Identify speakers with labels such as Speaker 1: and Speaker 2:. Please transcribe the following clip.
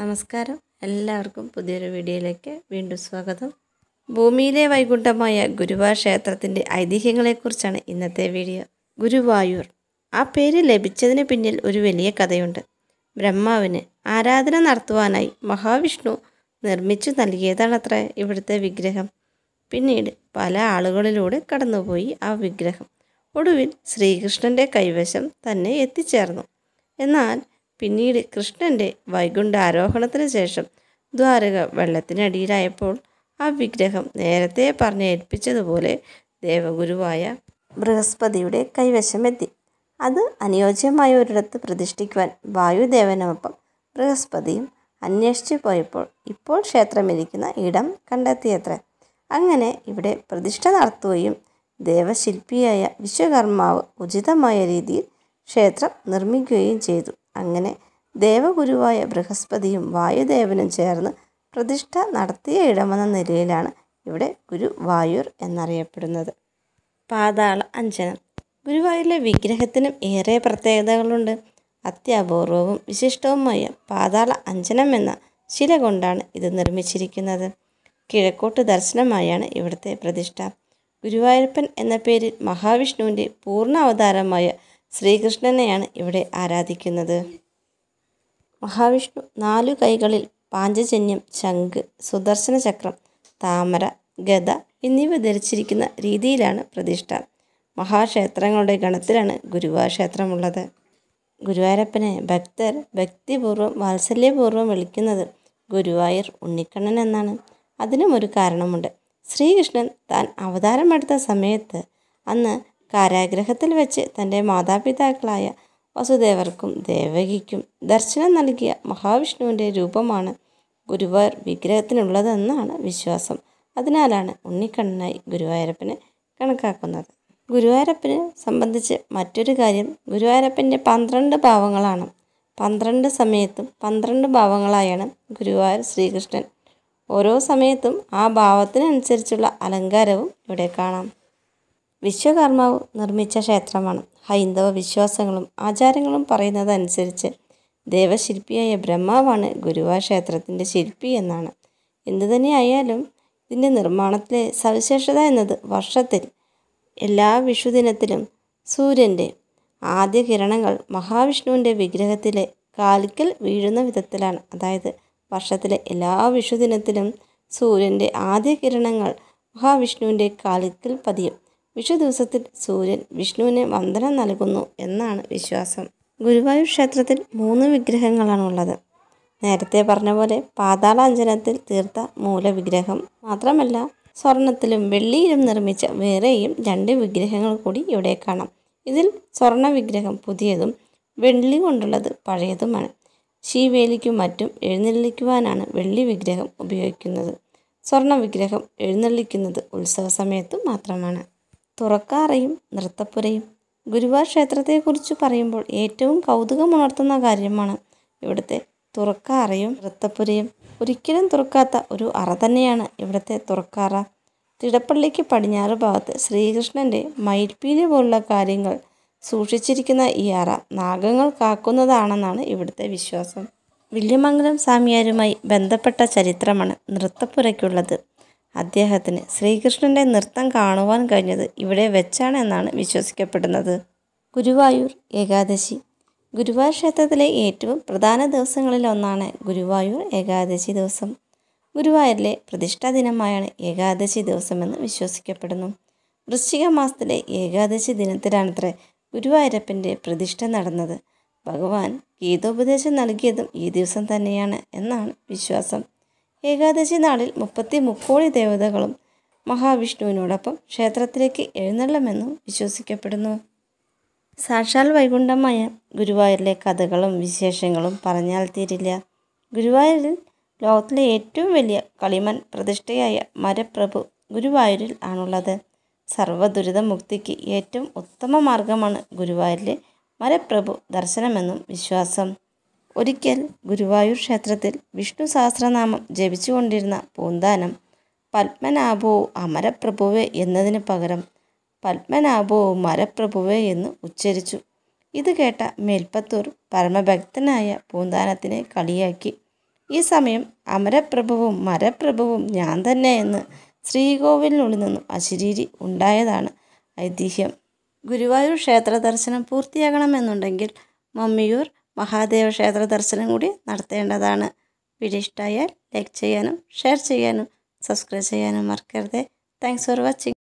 Speaker 1: നമസ്കാരം എല്ലാവർക്കും പുതിയൊരു വീഡിയോയിലേക്ക് വീണ്ടും സ്വാഗതം ഭൂമിയിലെ വൈകുണ്ഠമായ ഗുരുവായൂർ ക്ഷേത്രത്തിൻ്റെ ഐതിഹ്യങ്ങളെക്കുറിച്ചാണ് ഇന്നത്തെ വീഡിയോ ഗുരുവായൂർ ആ പേര് ലഭിച്ചതിന് പിന്നിൽ ഒരു വലിയ കഥയുണ്ട് ബ്രഹ്മാവിന് ആരാധന നടത്തുവാനായി മഹാവിഷ്ണു നിർമ്മിച്ചു നൽകിയതാണത്രേ ഇവിടുത്തെ വിഗ്രഹം പിന്നീട് പല ആളുകളിലൂടെ കടന്നുപോയി ആ വിഗ്രഹം ഒടുവിൽ ശ്രീകൃഷ്ണൻ്റെ കൈവശം തന്നെ എത്തിച്ചേർന്നു എന്നാൽ പിന്നീട് കൃഷ്ണൻ്റെ വൈകുണ്ഠ ആരോഹണത്തിന് ശേഷം ദ്വാരക വെള്ളത്തിനടിയിലായപ്പോൾ ആ വിഗ്രഹം നേരത്തെ പറഞ്ഞ് ഏൽപ്പിച്ചതുപോലെ ദേവഗുരുവായ ബൃഹസ്പതിയുടെ കൈവശമെത്തി അത് അനുയോജ്യമായ ഒരിടത്ത് പ്രതിഷ്ഠിക്കുവാൻ വായുദേവനൊപ്പം ബൃഹസ്പതിയും അന്വേഷിച്ചു പോയപ്പോൾ ഇപ്പോൾ ക്ഷേത്രമിരിക്കുന്ന ഇടം കണ്ടെത്തിയത്ര അങ്ങനെ ഇവിടെ പ്രതിഷ്ഠ നടത്തുകയും ദേവശില്പിയായ വിശ്വകർമാവ് ഉചിതമായ രീതിയിൽ ക്ഷേത്രം നിർമ്മിക്കുകയും ചെയ്തു അങ്ങനെ ദേവഗുരുവായ ബൃഹസ്പതിയും വായുദേവനും ചേർന്ന് പ്രതിഷ്ഠ നടത്തിയ ഇടമെന്ന നിലയിലാണ് ഇവിടെ ഗുരുവായൂർ എന്നറിയപ്പെടുന്നത് പാതാള അഞ്ജനം ഗുരുവായൂരിലെ വിഗ്രഹത്തിനും ഏറെ പ്രത്യേകതകളുണ്ട് അത്യപൂർവവും വിശിഷ്ടവുമായ പാതാള അഞ്ജനം എന്ന ശില കൊണ്ടാണ് ഇത് നിർമ്മിച്ചിരിക്കുന്നത് കിഴക്കോട്ട് ദർശനമായാണ് ഇവിടുത്തെ പ്രതിഷ്ഠ ഗുരുവായൂരപ്പൻ എന്ന പേരിൽ മഹാവിഷ്ണുവിൻ്റെ പൂർണ്ണ അവതാരമായ ശ്രീകൃഷ്ണനെയാണ് ഇവിടെ ആരാധിക്കുന്നത് മഹാവിഷ്ണു നാലു കൈകളിൽ പാഞ്ചജന്യം ശംഖ് സുദർശന ചക്രം താമര ഗദ എന്നിവ ധരിച്ചിരിക്കുന്ന രീതിയിലാണ് പ്രതിഷ്ഠ മഹാക്ഷേത്രങ്ങളുടെ ഗണത്തിലാണ് ഗുരുവായൂർ ക്ഷേത്രമുള്ളത് ഗുരുവായൂരപ്പനെ ഭക്തർ ഭക്തിപൂർവ്വം വാത്സല്യപൂർവ്വം വിളിക്കുന്നത് ഗുരുവായൂർ ഉണ്ണിക്കണ്ണൻ എന്നാണ് അതിനും ഒരു കാരണമുണ്ട് ശ്രീകൃഷ്ണൻ താൻ അവതാരമെടുത്ത സമയത്ത് അന്ന് കാരാഗ്രഹത്തിൽ വെച്ച് തൻ്റെ മാതാപിതാക്കളായ വസുദേവർക്കും ദേവകിക്കും ദർശനം നൽകിയ മഹാവിഷ്ണുവിൻ്റെ രൂപമാണ് ഗുരുവായൂർ വിഗ്രഹത്തിനുള്ളതെന്നാണ് വിശ്വാസം അതിനാലാണ് ഉണ്ണിക്കണ്ണനായി ഗുരുവായൂരപ്പനെ കണക്കാക്കുന്നത് ഗുരുവായൂരപ്പനെ സംബന്ധിച്ച് മറ്റൊരു കാര്യം ഗുരുവായൂരപ്പൻ്റെ പന്ത്രണ്ട് ഭാവങ്ങളാണ് പന്ത്രണ്ട് സമയത്തും പന്ത്രണ്ട് ഭാവങ്ങളായാണ് ഗുരുവായൂർ ശ്രീകൃഷ്ണൻ ഓരോ സമയത്തും ആ ഭാവത്തിനനുസരിച്ചുള്ള അലങ്കാരവും ഇവിടെ കാണാം വിശ്വകർമാവ് നിർമ്മിച്ച ക്ഷേത്രമാണ് ഹൈന്ദവ വിശ്വാസങ്ങളും ആചാരങ്ങളും പറയുന്നതനുസരിച്ച് ദേവശില്പിയായ ബ്രഹ്മാവാണ് ഗുരുവായൂർ ക്ഷേത്രത്തിൻ്റെ ശില്പി എന്നാണ് എന്തുതന്നെയായാലും ഇതിൻ്റെ നിർമ്മാണത്തിലെ സവിശേഷത എന്നത് വർഷത്തിൽ എല്ലാ വിഷുദിനത്തിലും സൂര്യൻ്റെ ആദ്യ കിരണങ്ങൾ മഹാവിഷ്ണുവിൻ്റെ വിഗ്രഹത്തിലെ കാലിക്കൽ വീഴുന്ന വിധത്തിലാണ് അതായത് വർഷത്തിലെ എല്ലാ വിഷുദിനത്തിലും സൂര്യൻ്റെ ആദ്യ കിരണങ്ങൾ മഹാവിഷ്ണുവിൻ്റെ കാലിക്കൽ പതിയും ദിവസത്തിൽ സൂര്യൻ വിഷ്ണുവിന് വന്ദനം നൽകുന്നു എന്നാണ് വിശ്വാസം ഗുരുവായൂർ ക്ഷേത്രത്തിൽ മൂന്ന് വിഗ്രഹങ്ങളാണുള്ളത് നേരത്തെ പറഞ്ഞ പോലെ പാതാളാഞ്ചനത്തിൽ തീർത്ത മൂലവിഗ്രഹം മാത്രമല്ല സ്വർണത്തിലും വെള്ളിയിലും നിർമ്മിച്ച വേറെയും രണ്ട് വിഗ്രഹങ്ങൾ കൂടി ഇവിടെ കാണാം ഇതിൽ സ്വർണ വിഗ്രഹം പുതിയതും വെള്ളി കൊണ്ടുള്ളത് പഴയതുമാണ് ശീവേലിക്കും മറ്റും എഴുന്നള്ളിക്കുവാനാണ് വെള്ളി വിഗ്രഹം ഉപയോഗിക്കുന്നത് സ്വർണ്ണ വിഗ്രഹം എഴുന്നള്ളിക്കുന്നത് ഉത്സവ സമയത്ത് മാത്രമാണ് തുറക്കാറയും നൃത്തപ്പുരയും ഗുരുവായൂർ ക്ഷേത്രത്തെക്കുറിച്ച് പറയുമ്പോൾ ഏറ്റവും കൗതുകമുണർത്തുന്ന കാര്യമാണ് ഇവിടുത്തെ തുറക്കാറയും നൃത്തപ്പുരയും ഒരിക്കലും തുറക്കാത്ത ഒരു അറ തന്നെയാണ് ഇവിടുത്തെ തുറക്കാറ തിടപ്പള്ളിക്ക് പടിഞ്ഞാറ് ഭാഗത്ത് ശ്രീകൃഷ്ണൻ്റെ മയിൽപ്പീലി പോലുള്ള കാര്യങ്ങൾ സൂക്ഷിച്ചിരിക്കുന്ന ഈ അറ നാഗങ്ങൾ കാക്കുന്നതാണെന്നാണ് ഇവിടുത്തെ വിശ്വാസം വില്യമംഗലം സ്വാമിയാരുമായി ബന്ധപ്പെട്ട ചരിത്രമാണ് നൃത്തപ്പുരയ്ക്കുള്ളത് അദ്ദേഹത്തിന് ശ്രീകൃഷ്ണൻ്റെ നൃത്തം കാണുവാൻ കഴിഞ്ഞത് ഇവിടെ വെച്ചാണെന്നാണ് വിശ്വസിക്കപ്പെടുന്നത് ഗുരുവായൂർ ഏകാദശി ഗുരുവായൂർ ക്ഷേത്രത്തിലെ ഏറ്റവും പ്രധാന ദിവസങ്ങളിലൊന്നാണ് ഗുരുവായൂർ ഏകാദശി ദിവസം ഗുരുവായൂരിലെ പ്രതിഷ്ഠാ ദിനമായാണ് ഏകാദശി ദിവസമെന്ന് വിശ്വസിക്കപ്പെടുന്നു വൃശ്ചിക മാസത്തിലെ ഏകാദശി ദിനത്തിലാണത്രേ ഗുരുവായൂരപ്പൻ്റെ പ്രതിഷ്ഠ നടന്നത് ഭഗവാൻ ഗീതോപദേശം നൽകിയതും ഈ ദിവസം തന്നെയാണ് എന്നാണ് വിശ്വാസം ഏകാദശി നാളിൽ മുപ്പത്തി മുക്കോടി ദേവതകളും മഹാവിഷ്ണുവിനോടൊപ്പം ക്ഷേത്രത്തിലേക്ക് എഴുന്നള്ളമെന്നും വിശ്വസിക്കപ്പെടുന്നു സാക്ഷാൽ വൈകുണ്ഠമായ ഗുരുവായൂരിലെ കഥകളും വിശേഷങ്ങളും പറഞ്ഞാൽ തീരില്ല ഗുരുവായൂരിൽ ലോകത്തിലെ ഏറ്റവും വലിയ കളിമൺ പ്രതിഷ്ഠയായ മരപ്രഭു ഗുരുവായൂരിൽ ആണുള്ളത് സർവ്വദുരിത മുക്തിക്ക് ഏറ്റവും ഉത്തമ മാർഗമാണ് ഗുരുവായൂരിലെ മരപ്രഭു ദർശനമെന്നും വിശ്വാസം ഒരിക്കൽ ഗുരുവായൂർ ക്ഷേത്രത്തിൽ വിഷ്ണു സഹസ്രനാമം ജപിച്ചുകൊണ്ടിരുന്ന പൂന്താനം പത്മനാഭോ അമരപ്രഭുവേ എന്നതിന് പകരം പത്മനാഭോ മരപ്രഭുവേ എന്ന് ഉച്ചരിച്ചു ഇത് കേട്ട മേൽപ്പത്തൂർ പരമഭക്തനായ പൂന്താനത്തിനെ കളിയാക്കി ഈ സമയം അമരപ്രഭുവും മരപ്രഭുവും ഞാൻ തന്നെ എന്ന് ശ്രീകോവിലിനുള്ളിൽ നിന്നും അശരീരി ഉണ്ടായതാണ് ഐതിഹ്യം ഗുരുവായൂർ ക്ഷേത്ര ദർശനം പൂർത്തിയാകണമെന്നുണ്ടെങ്കിൽ മമ്മിയൂർ മഹാദേവ ക്ഷേത്ര ദർശനം കൂടി നടത്തേണ്ടതാണ് വീഡിയോ ഇഷ്ടമായാൽ ലൈക്ക് ചെയ്യാനും ഷെയർ ചെയ്യാനും സബ്സ്ക്രൈബ് ചെയ്യാനും മറക്കരുത് താങ്ക്സ് ഫോർ വാച്ചിങ്